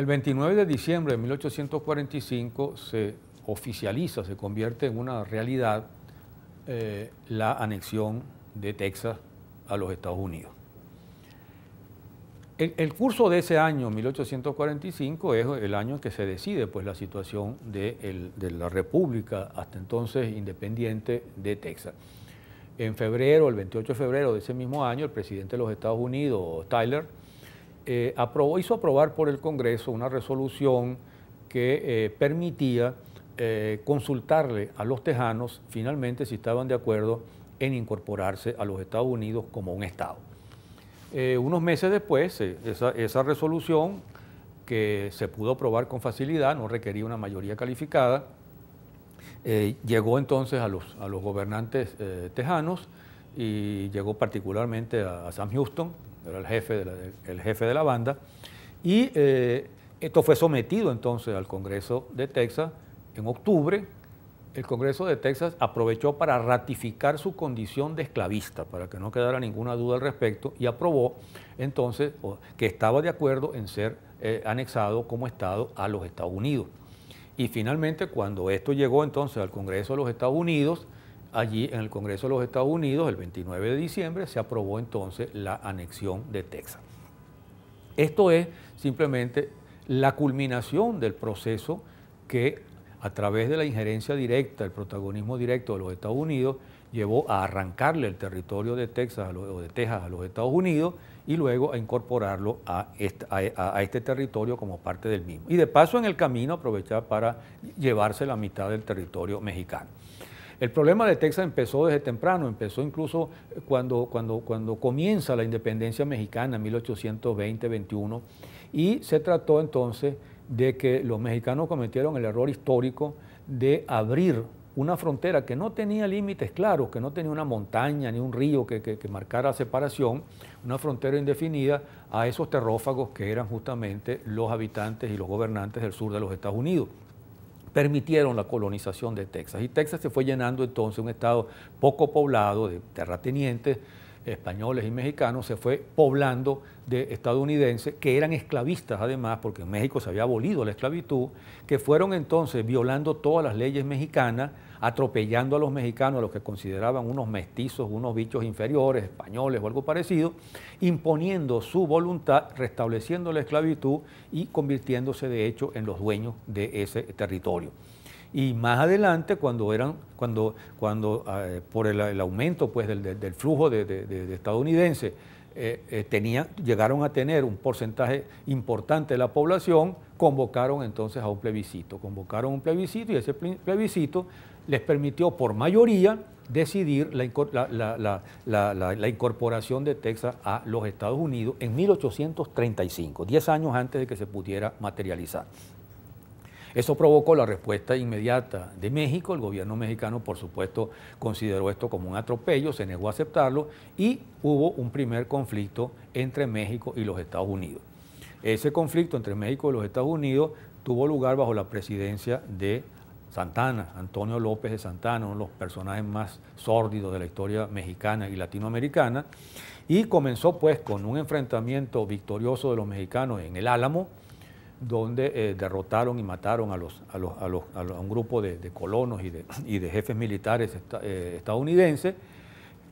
El 29 de diciembre de 1845 se oficializa, se convierte en una realidad eh, la anexión de Texas a los Estados Unidos. El, curso de ese año, 1845, es el año en que se decide pues, la situación de la República hasta entonces independiente de Texas. En febrero, el 28 de febrero de ese mismo año, el presidente de los Estados Unidos, Tyler, eh, hizo aprobar por el Congreso una resolución que eh, permitía eh, consultarle a los tejanos finalmente si estaban de acuerdo en incorporarse a los Estados Unidos como un Estado. unos meses después, esa, resolución que se pudo aprobar con facilidad, no requería una mayoría calificada, llegó entonces a los, gobernantes tejanos y llegó particularmente a Sam Houston, era el jefe de la, jefe de la banda, y eh, esto fue sometido entonces al Congreso de Texas en octubre. El Congreso de Texas aprovechó para ratificar su condición de esclavista, para que no quedara ninguna duda al respecto, y aprobó entonces que estaba de acuerdo en ser eh, anexado como Estado a los Estados Unidos. Y finalmente, cuando esto llegó entonces al Congreso de los Estados Unidos, allí en el Congreso de los Estados Unidos, el 29 de diciembre, se aprobó entonces la anexión de Texas. Esto es simplemente la culminación del proceso que a través de la injerencia directa, el protagonismo directo de los Estados Unidos, llevó a arrancarle el territorio de Texas o de Texas a los Estados Unidos y luego a incorporarlo a este, este, territorio como parte del mismo. Y de paso en el camino aprovechar para llevarse la mitad del territorio mexicano. El problema de Texas empezó desde temprano, empezó incluso cuando, comienza la independencia mexicana en 1820-21 y se trató entonces de que los mexicanos cometieron el error histórico de abrir una frontera que no tenía límites claros, que no tenía una montaña ni un río que, que, que, marcara separación, una frontera indefinida a esos terrófagos que eran justamente los habitantes y los gobernantes del sur de los Estados Unidos permitieron la colonización de Texas. Y Texas se fue llenando entonces un estado poco poblado de terratenientes españoles y mexicanos, se fue poblando de estadounidenses que eran esclavistas además, porque en México se había abolido la esclavitud, que fueron entonces violando todas las leyes mexicanas atropellando a los mexicanos, a los que consideraban unos mestizos, unos bichos inferiores, españoles o algo parecido, imponiendo su voluntad, restableciendo la esclavitud y convirtiéndose de hecho en los dueños de ese territorio y más adelante cuando eran cuando cuando ah, por el, aumento pues del, flujo de, estadounidenses eh, eh, llegaron a tener un porcentaje importante de la población, convocaron entonces a un plebiscito. Convocaron un plebiscito y ese plebiscito les permitió por mayoría decidir la, incorporación de Texas a los Estados Unidos en 1835, 10 años antes de que se pudiera materializar. Eso provocó la respuesta inmediata de México. El gobierno mexicano, por supuesto, consideró esto como un atropello, se negó a aceptarlo y hubo un primer conflicto entre México y los Estados Unidos. Ese conflicto entre México y los Estados Unidos tuvo lugar bajo la presidencia de Santana, Antonio López de Santana, uno de los personajes más sórdidos de la historia mexicana y latinoamericana, y comenzó pues con un enfrentamiento victorioso de los mexicanos en el Álamo, donde eh, derrotaron y mataron a, un grupo de, colonos y de, jefes militares eh, estadounidenses,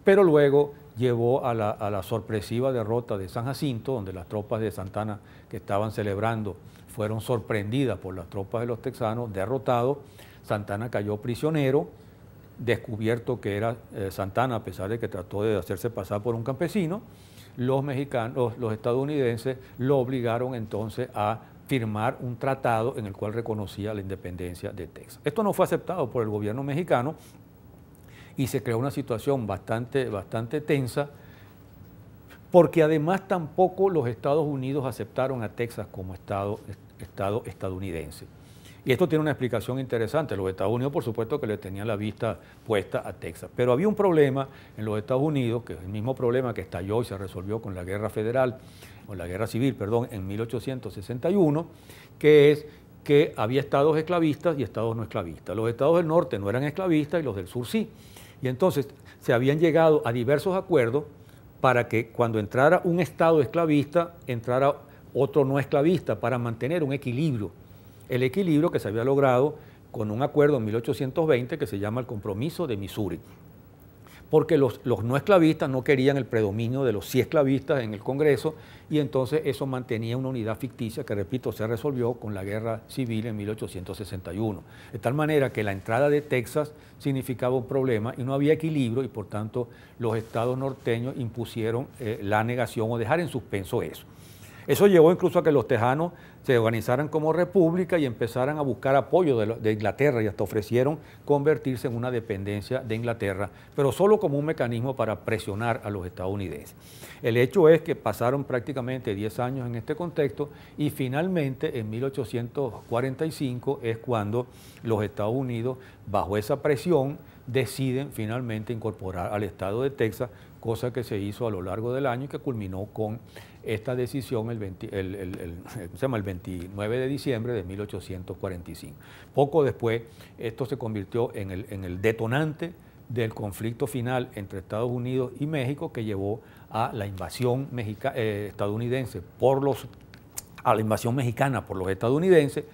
pero luego llevó a la, sorpresiva derrota de San Jacinto, donde las tropas de Santana que estaban celebrando fueron sorprendidas por las tropas de los texanos, derrotados, Santana cayó prisionero, descubierto que era eh, Santana, a pesar de que trató de hacerse pasar por un campesino, los mexicanos, los estadounidenses lo obligaron entonces a firmar un tratado en el cual reconocía la independencia de Texas. Esto no fue aceptado por el gobierno mexicano y se creó una situación bastante, bastante tensa porque además tampoco los Estados Unidos aceptaron a Texas como estado, estado estadounidense. Y esto tiene una explicación interesante. Los Estados Unidos, por supuesto, que le tenían la vista puesta a Texas. Pero había un problema en los Estados Unidos, que es el mismo problema que estalló y se resolvió con la guerra federal, o la guerra civil, perdón, en 1861, que es que había estados esclavistas y estados no esclavistas. Los estados del norte no eran esclavistas y los del sur sí. Y entonces se habían llegado a diversos acuerdos para que cuando entrara un estado esclavista, entrara otro no esclavista, para mantener un equilibrio el equilibrio que se había logrado con un acuerdo en 1820 que se llama el Compromiso de Missouri. Porque los, no esclavistas no querían el predominio de los sí esclavistas en el Congreso y entonces eso mantenía una unidad ficticia que, repito, se resolvió con la guerra civil en 1861. De tal manera que la entrada de Texas significaba un problema y no había equilibrio y por tanto los estados norteños impusieron eh, la negación o dejar en suspenso eso. Eso llevó incluso a que los tejanos se organizaran como república y empezaran a buscar apoyo de, de, Inglaterra y hasta ofrecieron convertirse en una dependencia de Inglaterra, pero solo como un mecanismo para presionar a los estadounidenses. El hecho es que pasaron prácticamente 10 años en este contexto y finalmente en 1845 es cuando los Estados Unidos, bajo esa presión, deciden finalmente incorporar al estado de Texas cosa que se hizo a lo largo del año y que culminó con esta decisión el, 29 de diciembre de 1845. Poco después, esto se convirtió en el, detonante del conflicto final entre Estados Unidos y México que llevó a la invasión eh, estadounidense por los a la invasión mexicana por los estadounidenses,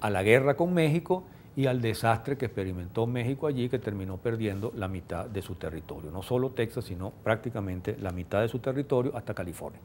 a la guerra con México y al desastre que experimentó México allí, que terminó perdiendo la mitad de su territorio. No solo Texas, sino prácticamente la mitad de su territorio hasta California.